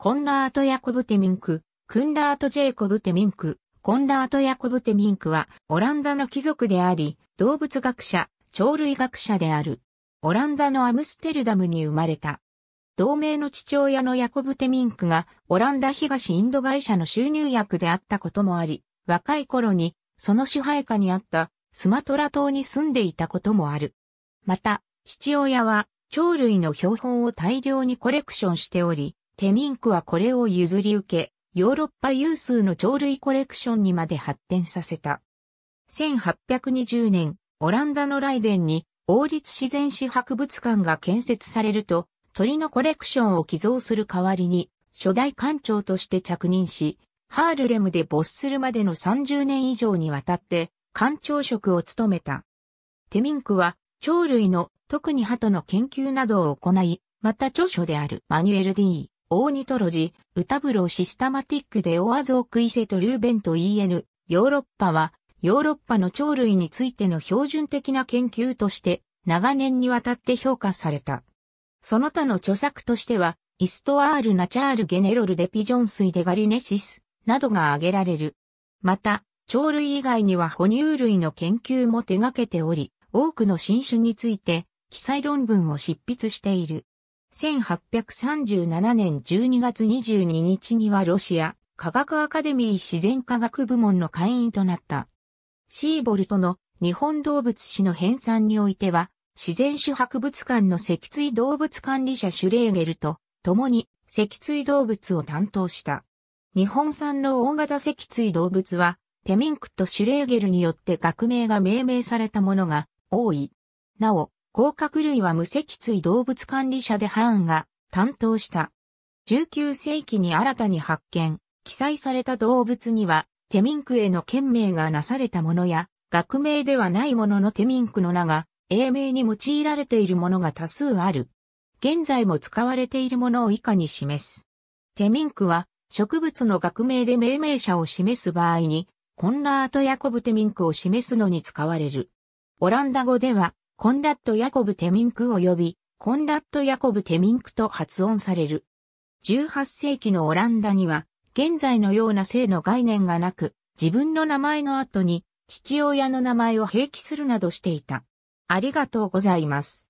コンラート・ヤコブ・テミンク、クンラート・ジェイコブ・テミンク、コンラート・ヤコブ・テミンクは、オランダの貴族であり、動物学者、鳥類学者である。オランダのアムステルダムに生まれた。同盟の父親のヤコブ・テミンクが、オランダ東インド会社の収入役であったこともあり、若い頃に、その支配下にあった、スマトラ島に住んでいたこともある。また、父親は、鳥類の標本を大量にコレクションしており、テミンクはこれを譲り受け、ヨーロッパ有数の鳥類コレクションにまで発展させた。1820年、オランダのライデンに王立自然史博物館が建設されると、鳥のコレクションを寄贈する代わりに、初代館長として着任し、ハールレムで没するまでの30年以上にわたって、館長職を務めた。テミンクは、鳥類の、特に鳩の研究などを行い、また著書であるマニュエル・ D・ オーニトロジ、ウタブロシスタマティックでオアゾークイセトリューベント EN、ヨーロッパは、ヨーロッパの鳥類についての標準的な研究として、長年にわたって評価された。その他の著作としては、イストアール・ナチャール・ゲネロル・デピジョンスイ・デガリネシス、などが挙げられる。また、鳥類以外には哺乳類の研究も手掛けており、多くの新種について、記載論文を執筆している。1837年12月22日にはロシア科学アカデミー自然科学部門の会員となった。シーボルトの日本動物史の編纂においては、自然史博物館の脊椎動物管理者シュレーゲルと共に脊椎動物を担当した。日本産の大型脊椎動物は、テミンクとシュレーゲルによって学名が命名されたものが多い。なお、甲殻類は無脊椎動物管理者でハーンが担当した。19世紀に新たに発見、記載された動物には、テミンクへの県名がなされたものや、学名ではないもののテミンクの名が、英名に用いられているものが多数ある。現在も使われているものを以下に示す。テミンクは、植物の学名で命名者を示す場合に、コンラート・ヤコブ・テミンクを示すのに使われる。オランダ語では、コンラッド・ヤコブ・テミンク及び、コンラッド・ヤコブ・テミンクと発音される。18世紀のオランダには、現在のような性の概念がなく、自分の名前の後に、父親の名前を併記するなどしていた。ありがとうございます。